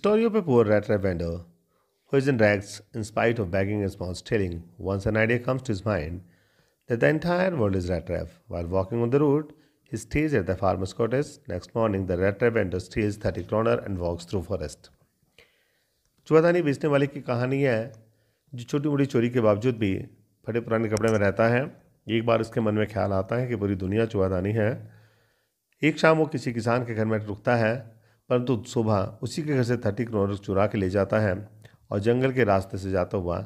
story of a poor rat trap vendor who is in rags in spite of begging and small stealing. Once an idea comes to his mind that the entire world is rat trap. While walking on the road, he stays at the farmer's cottage. Next morning, the rat trap vendor steals 30 kroner and walks through forest. चुआदानी बेचने वाले की कहानी है जो छोटी मोटी चोरी के बावजूद भी फटे पुराने कपड़े में रहता है एक बार उसके मन में ख्याल आता है कि पूरी दुनिया चुआदानी है एक शाम वो किसी किसान के घर में रुकता है परंतु सुबह उसी के घर से थर्टी क्रोनर चुरा के ले जाता है और जंगल के रास्ते से जाता हुआ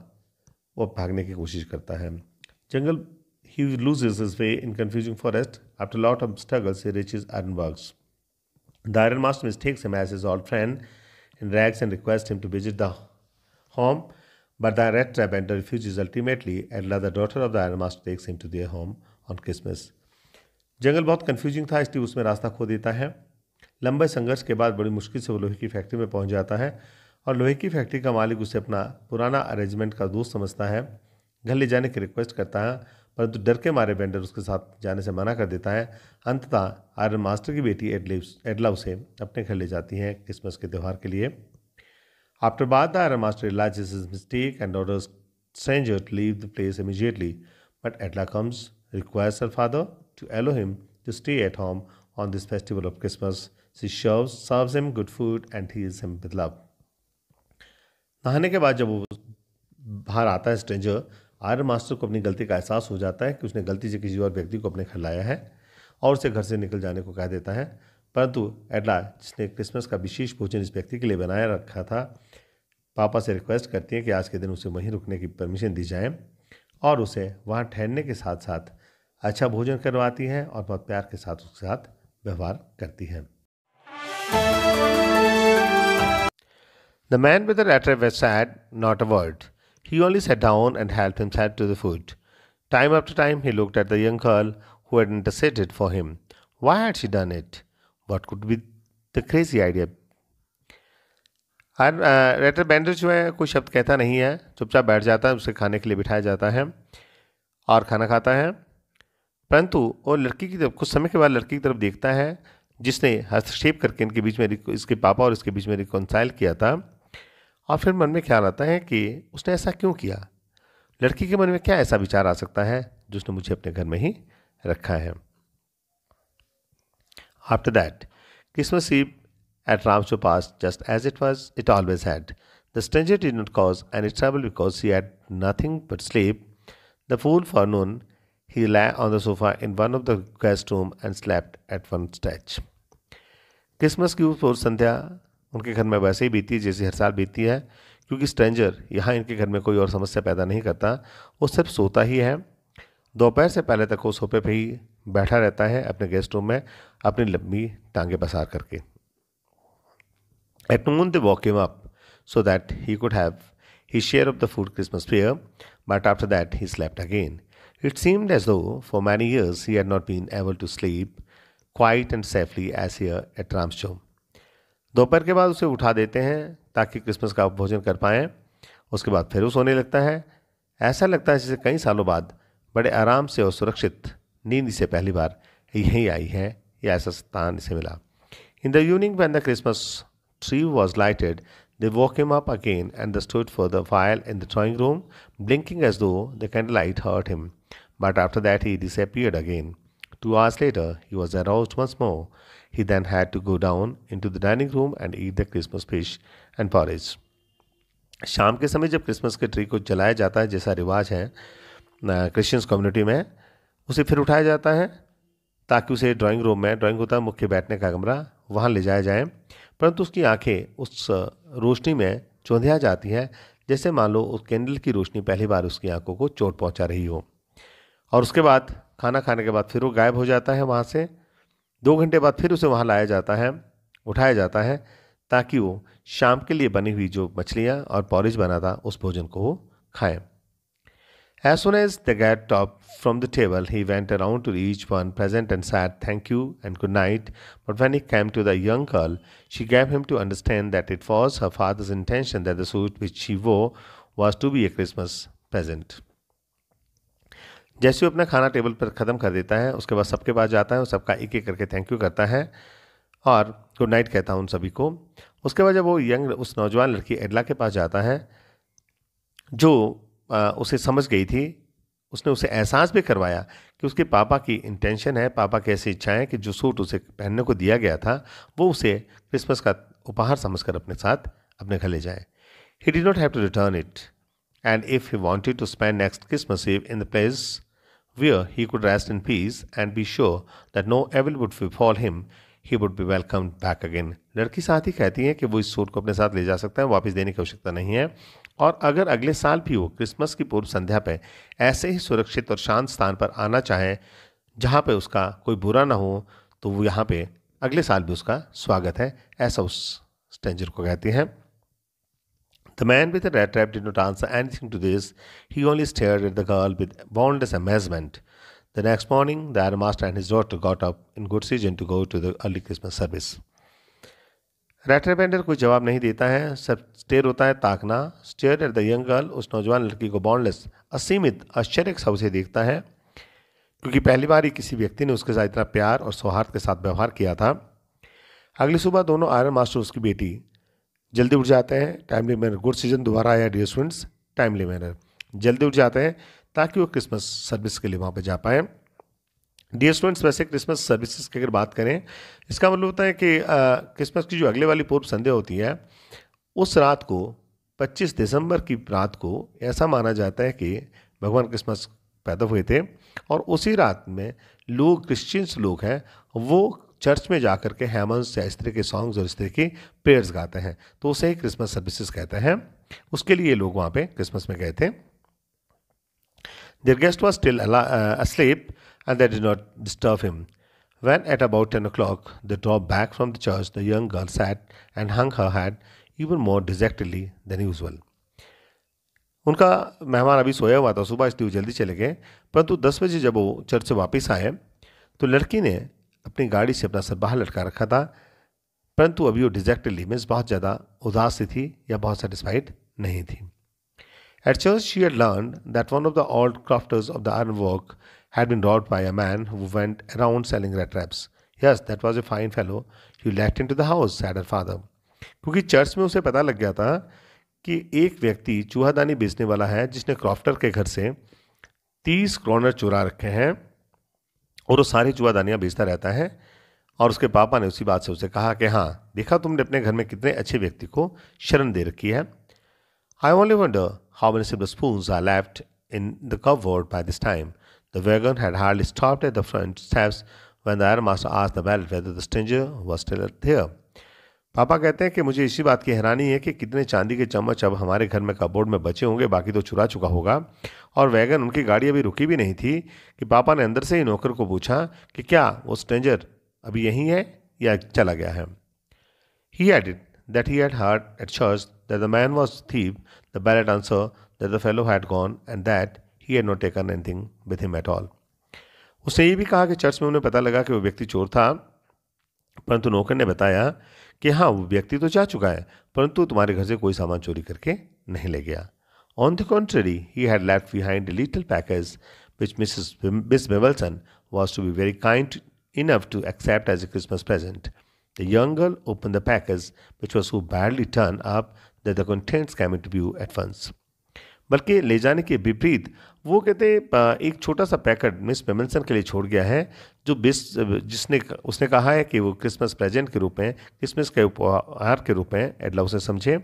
वो भागने की कोशिश करता है जंगल he lose his way in confusing forest after lot of struggle से रिच इज अर्नबर्ग्स the iron master mistakes him as his old friend in rags and request him to visit the home but the rat trap and the refuses ultimately and the daughter of the iron master takes him to their home on Christmas जंगल बहुत confusing था इसलिए उसमें रास्ता खो देता है लंबे संघर्ष के बाद बड़ी मुश्किल से वो लोहे की फैक्ट्री में पहुंच जाता है और लोहे की फैक्ट्री का मालिक उसे अपना पुराना अरेंजमेंट का दोस्त समझता है घर ले जाने की रिक्वेस्ट करता है परंतु डर के मारे बेंडर उसके साथ जाने से मना कर देता है अंततः आयरन मास्टर की बेटी एडलिव्स एडला उसे अपने घर ले जाती है क्रिसमस के त्यौहार के लिए आफ्टर बाद the iron master realise his mistake and order stranger to leave the place immediately, but Edla comes, requires father to allow him to stay at home on this festival of Christmas She serve him good food and he is him with love नहाने के बाद जब वो बाहर आता है stranger आयर master को अपनी गलती का एहसास हो जाता है कि उसने गलती से किसी और व्यक्ति को अपने घर लाया है और उसे घर से निकल जाने को कह देता है परंतु एडला जिसने क्रिसमस का विशेष भोजन इस व्यक्ति के लिए बनाया रखा था पापा से रिक्वेस्ट करती हैं कि आज के दिन उसे वहीं रुकने की परमिशन दी जाए और उसे वहाँ ठहरने के साथ साथ अच्छा भोजन करवाती हैं और बहुत प्यार के साथ उसके साथ व्यवहार करती हैं The man with the rattle was sad, not a word. He only sat down and helped himself to the food. Time after time he looked at the young girl who had interceded for him. Why had she done it? What could be the crazy idea? हर rat trap vendor जो है कोई शब्द कहता नहीं है चुपचाप बैठ जाता है उसे खाने के लिए बिठाया जाता है और खाना खाता है परंतु वो लड़की की तरफ कुछ समय के बाद लड़की की तरफ देखता है जिसने हस्तक्षेप करके इनके बीच में इसके पापा और इसके बीच में रिकॉन्साइल किया था और फिर मन में ख्याल आता है कि उसने ऐसा क्यों किया लड़की के मन में क्या ऐसा विचार आ सकता है जो उसने मुझे अपने घर में ही रखा है after that Christmas eve at Ramsjo passed just as it was it always had The stranger cause and it travel because see at nothing but sleep the full forenoon he lay on the sofa in one of the guest room and slept at one stretch. Christmas की पूर्व संध्या उनके घर में वैसे ही बीती जैसी हर साल बीती है क्योंकि स्ट्रेंजर यहाँ इनके घर में कोई और समस्या पैदा नहीं करता वो सिर्फ सोता ही है दोपहर से पहले तक वो सोफे पे ही बैठा रहता है अपने गेस्ट रूम में अपनी लंबी टांगे पसार करके at noon they woke him up so that he could have he share of the food Christmas fare but after that he slept again It seemed as though for many years he had not been able to sleep quiet and safely as here at Ramsjo दोपहर के बाद उसे उठा देते हैं ताकि Christmas का भोजन कर पाएँ उसके बाद फिर सोने लगता है ऐसा लगता है जैसे कई सालों बाद बड़े आराम से और सुरक्षित नींद से पहली बार यहीं आई है या ऐसा स्थान इसे मिला in the evening when the Christmas tree was lighted They woke him up again and they stood for the while in the drawing room, blinking as though the candlelight hurt him. But after that, he disappeared again. Two hours later, he was aroused once more. He then had to go down into the dining room and eat the Christmas fish and porridge. शाम के समय जब Christmas के tree को जलाया जाता है जैसा रिवाज है क्रिश्चियंस कम्युनिटी में उसे फिर उठाया जाता है ताकि उसे ड्राइंग रूम में ड्राइंग होता है मुख्य बैठने का कमरा वहाँ ले जाया जाए परंतु उसकी आंखें उस रोशनी में चौंधिया जाती हैं जैसे मान लो उस कैंडल की रोशनी पहली बार उसकी आंखों को चोट पहुंचा रही हो और उसके बाद खाना खाने के बाद फिर वो गायब हो जाता है वहाँ से दो घंटे बाद फिर उसे वहाँ लाया जाता है उठाया जाता है ताकि वो शाम के लिए बनी हुई जो मछलियाँ और पॉलिश बना था उस भोजन को वो खाएँ As soon as they got up from the table, he went around to each one present and said, Thank you and good night. But when he came to the young girl, she gave him to understand that it was her father's intention that the suit which she wore was to be a Christmas present. जैसे वो अपना खाना table पर ख़त्म कर देता है उसके बाद सबके पास जाता है और सबका एक एक करके थैंक यू करता है और गुड नाइट कहता है उन सभी को उसके बाद जब वो यंग उस नौजवान लड़की एडला के पास जाता है जो उसे समझ गई थी उसने उसे एहसास भी करवाया कि उसके पापा की इंटेंशन है पापा की ऐसी इच्छा है कि जो सूट उसे पहनने को दिया गया था वो उसे क्रिसमस का उपहार समझकर अपने साथ अपने घर ले जाए he did not have to return it and if he wanted to spend next Christmas eve in the place where he could rest in peace and be sure that no evil would fall him he would be welcome back again लड़की साथ ही कहती है कि वो इस suit को अपने साथ ले जा सकता है वापस देने की आवश्यकता नहीं है और अगर अगले साल भी वो क्रिसमस की पूर्व संध्या पर ऐसे ही सुरक्षित और शांत स्थान पर आना चाहे जहाँ पे उसका कोई बुरा ना हो तो वो यहाँ पे अगले साल भी उसका स्वागत है ऐसा उस स्टेंजर को कहती हैं the man with rat trap did not answer anything to this he only stare at the girl with boundless amazement the next morning the iron master and his daughter got up in good season to go to the early Christmas service rat trap vendor vendor कोई जवाब नहीं देता है सब stare होता है ताकना stare at the young girl उस नौजवान लड़की को बाउंडलेस असीमित आश्चर्य सब से देखता है क्योंकि पहली बार ही किसी व्यक्ति ने उसके साथ इतना प्यार और सौहार्द के साथ व्यवहार किया था अगली सुबह दोनों आयरन मास्टर उसकी बेटी जल्दी उठ जाते हैं टाइमली मैनर गुड सीजन दोबारा आया डियर स्टूडेंट्स टाइमली मैनर जल्दी उठ जाते हैं ताकि वो क्रिसमस सर्विस के लिए वहाँ पर जा पाएँ डी स्टूडेंट्स वैसे क्रिसमस सर्विसेज की अगर बात करें इसका मतलब होता है कि क्रिसमस की जो अगले वाली पूर्व संध्या होती है उस रात को 25 दिसंबर की रात को ऐसा माना जाता है कि भगवान क्रिसमस पैदा हुए थे और उसी रात में लोग क्रिश्चियंस लोग हैं वो चर्च में जा कर के हेमंस या इस तरह के सॉन्ग्स और इस तरह के प्रेयर्स गाते हैं तो उसे ही क्रिसमस सर्विसेज कहते हैं उसके लिए लोग वहाँ पे क्रिसमस में गए थे their guest was still asleep and they did not disturb him. When at about ten o'clock they drove back from the church, the young girl sat and hung her head even more dejectedly than usual. उनका मेहमान अभी सोया हुआ था सुबह इसलिए जल्दी चले गए परंतु दस बजे जब वो चर्च से वापस आए तो लड़की ने अपनी गाड़ी से अपना सर बाहर लटका रखा था परंतु अभी वो डिजेक्टली मीन्स बहुत ज़्यादा उदास थी या बहुत सेटिस्फाइड नहीं थी at church she had learn that one of the old crofters of the iron work had been robbed by a man who went around selling rat traps. Yes, that was a fine fellow. He let into the house, said her father. क्योंकि church में उसे पता लग गया था कि एक व्यक्ति चूहादानी बेचने वाला है जिसने क्रॉफ्टर के घर से तीस क्रॉनर चुरा रखे हैं और वो सारी चूहादानियाँ बेचता रहता है और उसके पापा ने उसी बात से उसे कहा कि हाँ देखा तुमने अपने घर में कितने अच्छे व्यक्ति को शरण दे रखी है I only wonder how many silver spoon are left in the cupboard by this time The wagon had hardly stopped at the front steps when the ironmaster asked the valet whether the stranger was still there. पापा कहते हैं कि मुझे इसी बात की हैरानी है कि कितने चांदी के चम्मच अब हमारे घर में कबोर्ड में बचे होंगे बाकी तो चुरा चुका होगा और वैगन उनकी गाड़ी अभी रुकी भी नहीं थी कि पापा ने अंदर से ही नौकर को पूछा कि क्या वो स्टेंजर अभी यहीं है या चला गया है he had it that he had heard at church that the man was thief the ballet answer that the fellow had gone and that he had not taken anything with him at all उसने ये भी कहा कि church में उन्हें पता लगा कि वो व्यक्ति चोर था परंतु नौकर ने बताया कि हाँ वो व्यक्ति तो जा चुका है परंतु तुम्हारे घर से कोई सामान चोरी करके नहीं ले गया on the contrary he had left behind little package which Mrs miss Bevelson was to be very kind enough to accept as a Christmas present the young girl open the package which was so badly turn up that the contents came into at once बल्कि ले जाने के विपरीत वो कहते एक छोटा सा पैकेट मिस पेमेंसन के लिए छोड़ गया है जो बिस जिसने उसने कहा है कि वो क्रिसमस प्रेजेंट के रूप में क्रिसमस के उपहार के रूप में एडला उसे समझे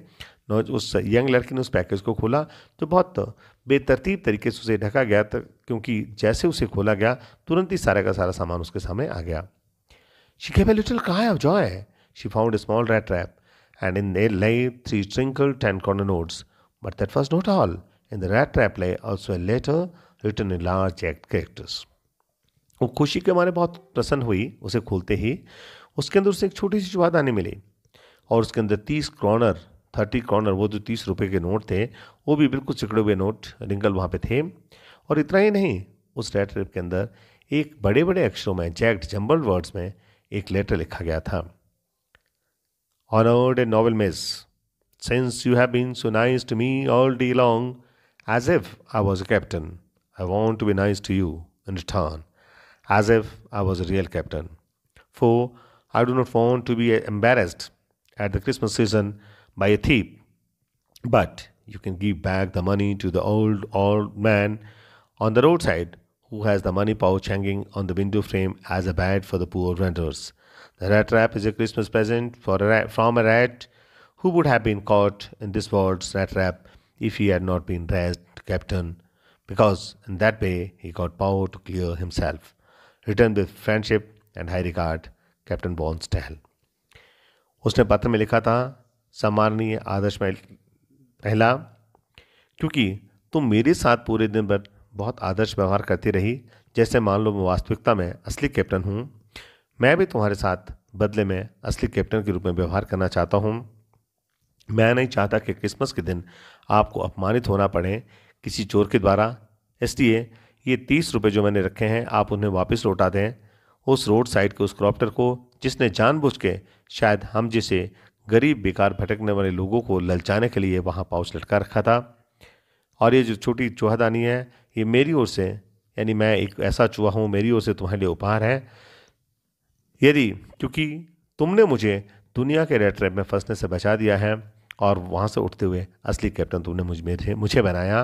उस यंग लड़की ने उस पैकेज को खोला तो बहुत बेतरतीब तरीके से उसे ढका गया था क्योंकि जैसे उसे खोला गया तुरंत ही सारे का सारा सामान उसके सामने आ गया शिखे केव ए कहाँ है जो है she found a small rat trap and in a light three wrinkle ten corner notes but that was not all In the rat trap lay also a letter written in large characters. वो खुशी के हमारे बहुत प्रसन्न हुई उसे खोलते ही उसके अंदर उसे एक छोटी सी आने मिली और उसके अंदर तीस क्रॉनर थर्टी क्रॉनर वो जो तीस रुपये के नोट थे वो भी बिल्कुल चिकड़े हुए नोट रिंगल वहाँ पे थे और इतना ही नहीं उस रेट ट्रिप के अंदर एक बड़े बड़े अक्षरों में जैक्ट जम्बल वर्ड्स में एक लेटर लिखा गया था honoured a novel maze since you have been so nice to me all day long as if I was a captain. I want to be nice to you in return, as if I was a real captain. For I do not want to be embarrassed at the Christmas season by a thief. But you can give back the money to the old, old man on the roadside who has the money pouch hanging on the window frame as a bed for the poor renters. The rat trap is a Christmas present for a rat, from a rat who would have been caught in this world's rat trap if he had not been raised to captain, because in that way he got power to clear himself. Returned with friendship and high regard, captain बॉन्स Stahle उसने पत्र में लिखा था सम्माननीय आदर्श पहला क्योंकि तुम मेरे साथ पूरे दिन भर बहुत आदर्श व्यवहार करती रही जैसे मान लो मैं वास्तविकता में असली कैप्टन हूँ मैं भी तुम्हारे साथ बदले में असली कैप्टन के रूप में व्यवहार करना चाहता हूँ मैं नहीं चाहता कि क्रिसमस के दिन आपको अपमानित होना पड़े किसी चोर के द्वारा इसलिए ये तीस रुपये जो मैंने रखे हैं आप उन्हें वापस लौटा दें उस रोड साइड के उस क्रॉप्टर को जिसने जानबूझ के शायद हम जैसे गरीब बेकार भटकने वाले लोगों को ललचाने के लिए वहाँ पाउच लटका रखा था और ये जो छोटी चूहादानी है ये मेरी ओर से यानी मैं एक ऐसा चूहा हूँ मेरी ओर से तुम्हारे लिए उपहार है यदि क्योंकि तुमने मुझे दुनिया के रेड ट्रैप में फंसने से बचा दिया है और वहाँ से उठते हुए असली कैप्टन तुमने मुझ में मुझे बनाया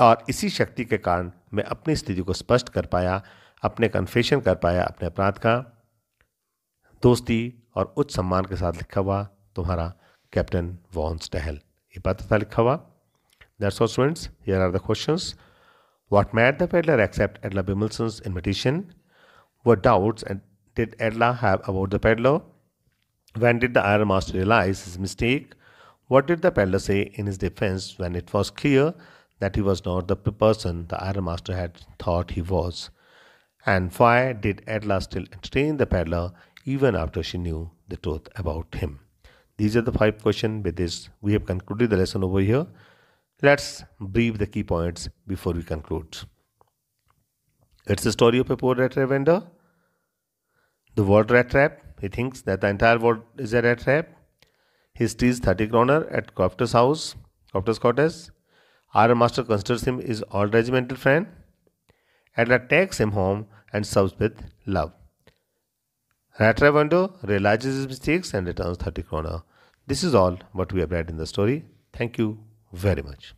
और इसी शक्ति के कारण मैं अपनी स्थिति को स्पष्ट कर पाया अपने कन्फेशन कर पाया अपने अपराध का दोस्ती और उच्च सम्मान के साथ लिखा हुआ तुम्हारा कैप्टन वॉन्स टहल ये पत्र था लिखा हुआ that's all students here are the questions what made the accept accept Edla Bimelson's invitation? What and did Edla have about When did the Iron Master realize his mistake? What did the peddler say in his defense when it was clear that he was not the person the Iron Master had thought he was? And why did Atlas still entertain the peddler even after she knew the truth about him? These are the five questions. With this, we have concluded the lesson over here. Let's brief the key points before we conclude. It's the story of a poor rat trap vendor, the world rat trap, he thinks that the entire world is a rat trap. He steals 30 kroner at Copter's house, Copter's cottage. Our master considers him his old regimental friend and takes him home and serves with love. window realizes his mistakes and returns 30 kroner. This is all what we have read in the story. Thank you very much.